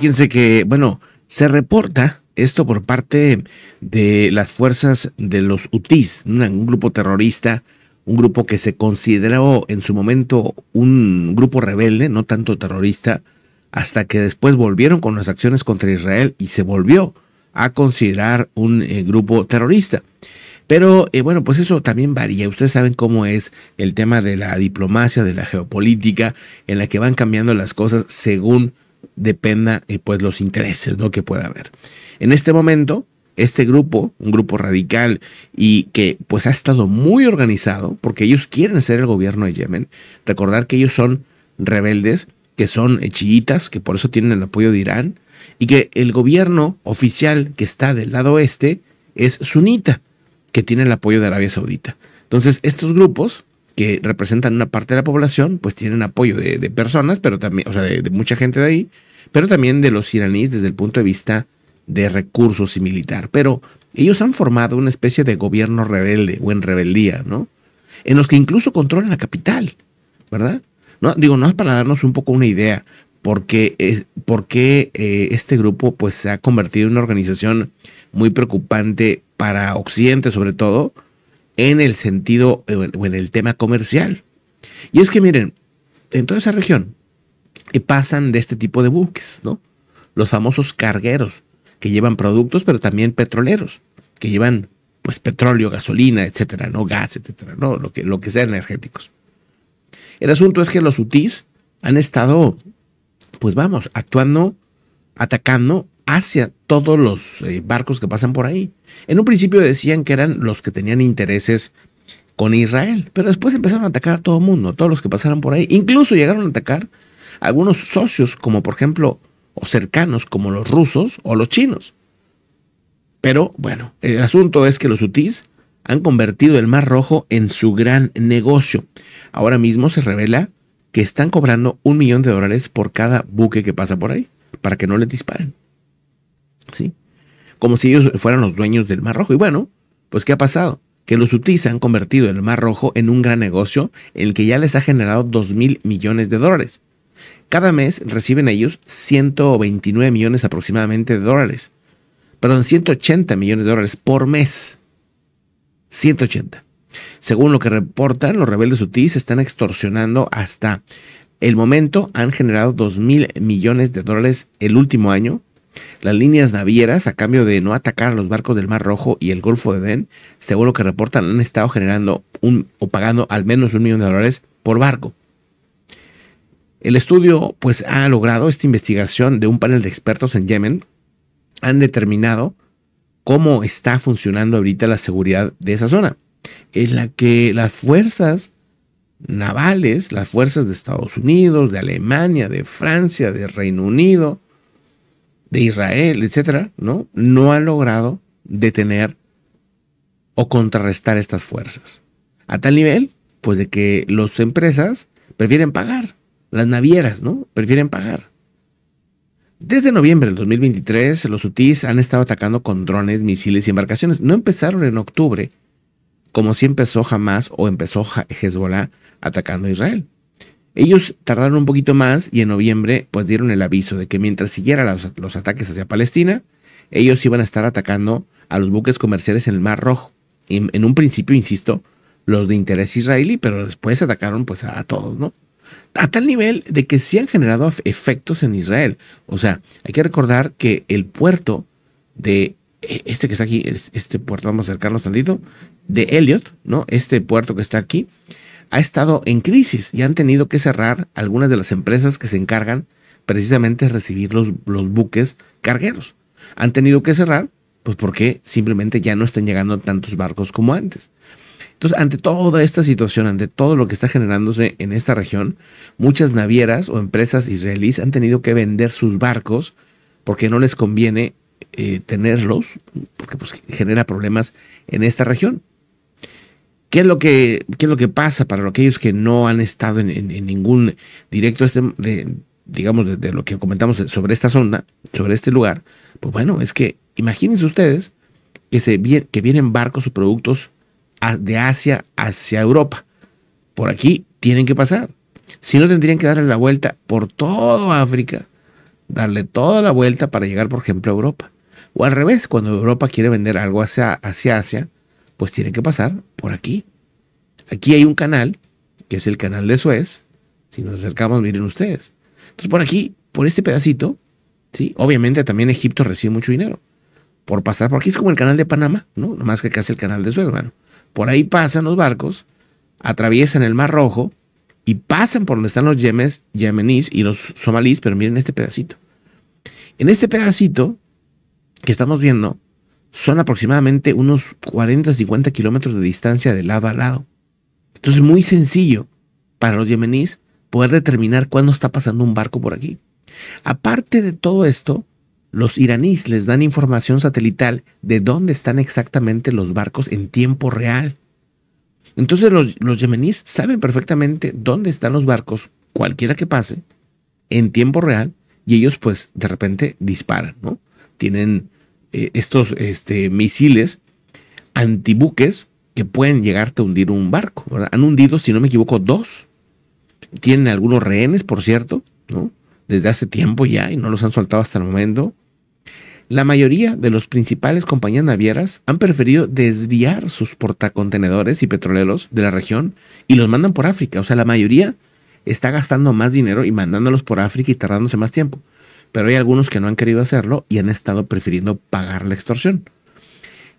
Fíjense que, bueno, se reporta esto por parte de las fuerzas de los UTIs, un grupo terrorista, un grupo que se consideró en su momento un grupo rebelde, no tanto terrorista, hasta que después volvieron con las acciones contra Israel y se volvió a considerar un eh, grupo terrorista. Pero eh, bueno, pues eso también varía. Ustedes saben cómo es el tema de la diplomacia, de la geopolítica, en la que van cambiando las cosas según dependa y eh, pues los intereses ¿no? que pueda haber. En este momento, este grupo, un grupo radical y que pues ha estado muy organizado porque ellos quieren ser el gobierno de Yemen, recordar que ellos son rebeldes, que son eh, chiitas, que por eso tienen el apoyo de Irán y que el gobierno oficial que está del lado este es sunita, que tiene el apoyo de Arabia Saudita. Entonces, estos grupos que representan una parte de la población, pues tienen apoyo de, personas, pero también, o sea, de, mucha gente de ahí, pero también de los iraníes desde el punto de vista de recursos y militar. Pero ellos han formado una especie de gobierno rebelde o en rebeldía, ¿no? En los que incluso controlan la capital, ¿verdad? No, digo, no es para darnos un poco una idea, porque, es, porque eh, este grupo pues, se ha convertido en una organización muy preocupante para Occidente sobre todo, en el sentido eh, o en el tema comercial. Y es que miren, en toda esa región eh, pasan de este tipo de buques, ¿no? Los famosos cargueros que llevan productos, pero también petroleros, que llevan pues petróleo, gasolina, etcétera, no gas, etcétera, no lo que lo que sea energéticos. El asunto es que los UTIs han estado pues vamos, actuando, atacando hacia todos los eh, barcos que pasan por ahí. En un principio decían que eran los que tenían intereses con Israel, pero después empezaron a atacar a todo el mundo, a todos los que pasaron por ahí. Incluso llegaron a atacar a algunos socios, como por ejemplo, o cercanos, como los rusos o los chinos. Pero bueno, el asunto es que los hutis han convertido el Mar Rojo en su gran negocio. Ahora mismo se revela que están cobrando un millón de dólares por cada buque que pasa por ahí, para que no les disparen. Como si ellos fueran los dueños del Mar Rojo. Y bueno, pues ¿qué ha pasado? Que los se han convertido el Mar Rojo en un gran negocio, el que ya les ha generado 2 mil millones de dólares. Cada mes reciben ellos 129 millones aproximadamente de dólares. Perdón, 180 millones de dólares por mes. 180. Según lo que reportan, los rebeldes hutíes están extorsionando hasta el momento han generado 2 mil millones de dólares el último año las líneas navieras, a cambio de no atacar los barcos del Mar Rojo y el Golfo de Edén, según lo que reportan, han estado generando o pagando al menos un millón de dólares por barco. El estudio pues, ha logrado esta investigación de un panel de expertos en Yemen. Han determinado cómo está funcionando ahorita la seguridad de esa zona, en la que las fuerzas navales, las fuerzas de Estados Unidos, de Alemania, de Francia, de Reino Unido, de Israel, etcétera, ¿no? No ha logrado detener o contrarrestar estas fuerzas. A tal nivel, pues de que las empresas prefieren pagar, las navieras, ¿no? Prefieren pagar. Desde noviembre del 2023, los UTIs han estado atacando con drones, misiles y embarcaciones. No empezaron en octubre, como si empezó jamás o empezó Hezbollah atacando a Israel. Ellos tardaron un poquito más y en noviembre pues dieron el aviso de que mientras siguieran los, ataques hacia Palestina, ellos iban a estar atacando a los buques comerciales en el Mar Rojo. En, un principio, insisto, los de interés israelí, pero después atacaron pues a, a todos, ¿no? a tal nivel de que sí han generado efectos en Israel. O sea, hay que recordar que el puerto de e, este que está aquí, este puerto, vamos a acercarnos tantito, de Elliot, ¿no? Este puerto que está aquí, ha estado en crisis y han tenido que cerrar algunas de las empresas que se encargan precisamente de recibir los, buques cargueros. Han tenido que cerrar, pues porque simplemente ya no están llegando tantos barcos como antes. Entonces, ante toda esta situación, ante todo lo que está generándose en esta región, muchas navieras o empresas israelíes han tenido que vender sus barcos porque no les conviene eh, tenerlos, porque pues, genera problemas en esta región. ¿Qué es lo que, es lo que pasa para aquellos que no han estado en, ningún directo, este, de, digamos, de, lo que comentamos sobre esta zona, sobre este lugar? Pues bueno, es que imagínense ustedes que, se, que vienen barcos o productos de Asia hacia Europa. Por aquí tienen que pasar. Si no, tendrían que darle la vuelta por todo África, darle toda la vuelta para llegar, por ejemplo, a Europa. O al revés, cuando Europa quiere vender algo hacia, hacia Asia, pues tienen que pasar por aquí. Aquí hay un canal, que es el canal de Suez. Si nos acercamos, miren ustedes. Entonces, por aquí, por este pedacito, ¿sí? Obviamente también Egipto recibe mucho dinero. Por pasar por aquí es como el canal de Panamá, ¿no? Más que casi el canal de Suez, hermano. Por ahí pasan los barcos, atraviesan el Mar Rojo y pasan por donde están los yemeníes y los somalíes, pero miren este pedacito. En este pedacito que estamos viendo, son aproximadamente unos 40, 50 kilómetros de distancia de lado a lado. Entonces es muy sencillo para los yemeníes poder determinar cuándo está pasando un barco por aquí. Aparte de todo esto, los iraníes les dan información satelital de dónde están exactamente los barcos en tiempo real. Entonces los, los yemeníes saben perfectamente dónde están los barcos, cualquiera que pase, en tiempo real, y ellos pues de repente disparan, ¿no? Tienen eh, estos este, misiles antibuques que pueden llegarte a hundir un barco. Han hundido, si no me equivoco, dos. Tienen algunos rehenes, por cierto, ¿no? desde hace tiempo ya y no los han soltado hasta el momento. La mayoría de los principales compañías navieras han preferido desviar sus portacontenedores y petroleros de la región y los mandan por África. O sea, la mayoría está gastando más dinero y mandándolos por África y tardándose más tiempo pero hay algunos que no han querido hacerlo y han estado prefiriendo pagar la extorsión.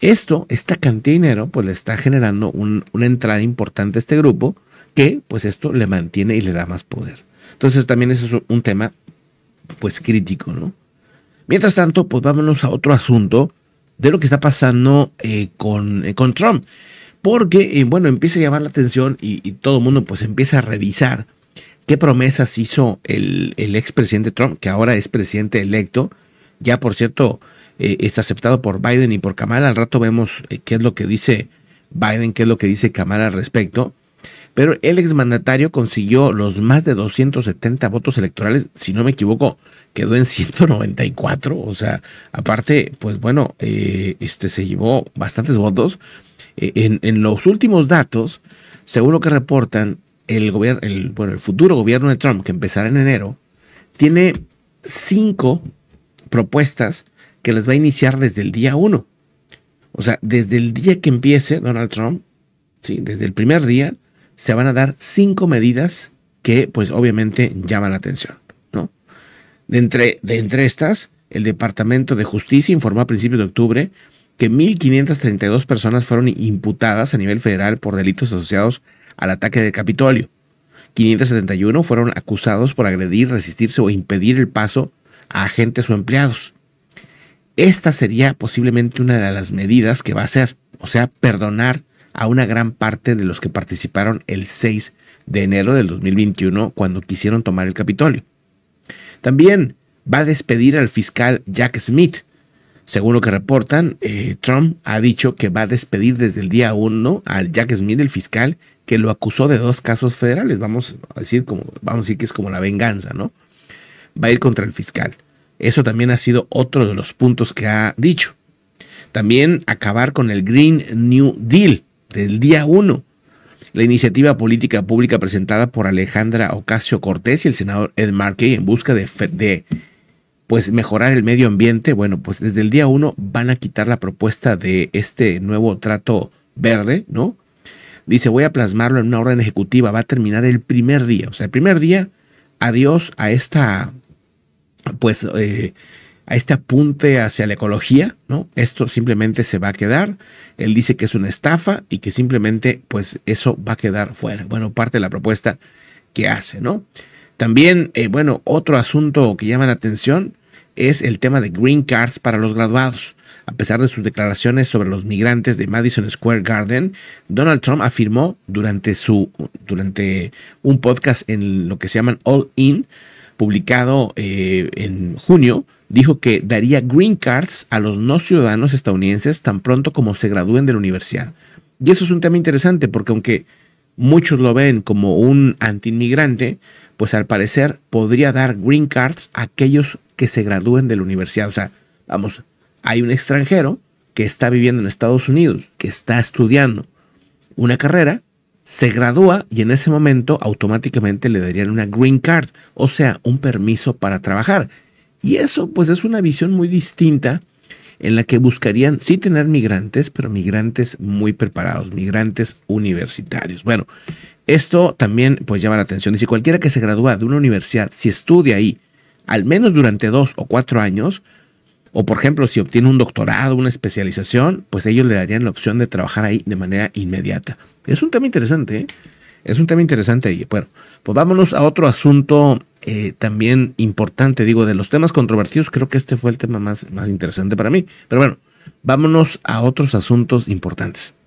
Esto, esta cantidad de dinero, pues le está generando una entrada importante a este grupo que, pues esto le mantiene y le da más poder. Entonces también eso es un tema, pues crítico, ¿no? Mientras tanto, pues vámonos a otro asunto de lo que está pasando eh, eh, con, Trump. Porque, eh, bueno, empieza a llamar la atención y, y todo el mundo pues empieza a revisar qué promesas hizo el, expresidente Trump, que ahora es presidente electo, ya por cierto eh, está aceptado por Biden y por Kamala, al rato vemos eh, qué es lo que dice Biden, qué es lo que dice Kamala al respecto, pero el exmandatario consiguió los más de 270 votos electorales, si no me equivoco, quedó en 194, o sea, aparte, pues bueno, eh, este se llevó bastantes votos. en los últimos datos, según lo que reportan, el, gobierno, el futuro gobierno de Trump, que empezará en enero, tiene cinco propuestas que las va a iniciar desde el día uno. O sea, desde el día que empiece Donald Trump, desde el primer día, se van a dar cinco medidas que, pues, obviamente llaman la atención. ¿no? De, entre, de entre estas, el Departamento de Justicia informó a principios de octubre que 1.532 personas fueron imputadas a nivel federal por delitos asociados a al ataque del Capitolio. 571 fueron acusados por agredir, resistirse o impedir el paso a agentes o empleados. Esta sería posiblemente una de las medidas que va a hacer, o sea, perdonar a una gran parte de los que participaron el 6 de enero del 2021 cuando quisieron tomar el Capitolio. También va a despedir al fiscal Jack Smith. Según lo que reportan, eh, Trump ha dicho que va a despedir desde el día 1 al Jack Smith, el fiscal, que lo acusó de dos casos federales. Vamos a decir, como, vamos a decir que es como la venganza, ¿no? Va a ir contra el fiscal. Eso también ha sido otro de los puntos que ha dicho. También acabar con el Green New Deal del día 1. La iniciativa política pública presentada por Alejandra Ocasio Cortés y el senador Ed Markey en busca de, de pues mejorar el medio ambiente, bueno, pues desde el día uno van a quitar la propuesta de este nuevo trato verde, ¿no? dice, voy a plasmarlo en una orden ejecutiva, va a terminar el primer día. O sea, el primer día, adiós a esta, pues, eh, a este apunte hacia la ecología, ¿no? Esto simplemente se va a quedar. Él dice que es una estafa y que simplemente, pues, eso va a quedar fuera. Bueno, parte de la propuesta que hace, ¿no? También, eh, bueno, otro asunto que llama la atención es el tema de green cards para los graduados. A pesar de sus declaraciones sobre los migrantes de Madison Square Garden, Donald Trump afirmó durante, su, durante un podcast en lo que se llaman All In, publicado eh, en junio, dijo que daría green cards a los no ciudadanos estadounidenses tan pronto como se gradúen de la universidad. Y eso es un tema interesante porque aunque muchos lo ven como un antiinmigrante, pues al parecer podría dar green cards a aquellos que se gradúen de la universidad. O sea, vamos, hay un extranjero que está viviendo en Estados Unidos, que está estudiando una carrera, se gradúa y en ese momento automáticamente le darían una green card, o sea, un permiso para trabajar. Y eso pues es una visión muy distinta en la que buscarían sí tener migrantes, pero migrantes muy preparados, migrantes universitarios. Bueno, esto también pues llama la atención. Y si cualquiera que se gradúa de una universidad, si estudia ahí, al menos durante dos o cuatro años, o por ejemplo, si obtiene un doctorado, una especialización, pues ellos le darían la opción de trabajar ahí de manera inmediata. Es un tema interesante, ¿eh? Es un tema interesante. Y bueno, pues vámonos a otro asunto eh, también importante. Digo, de los temas controvertidos, creo que este fue el tema más, más interesante para mí. Pero bueno, vámonos a otros asuntos importantes.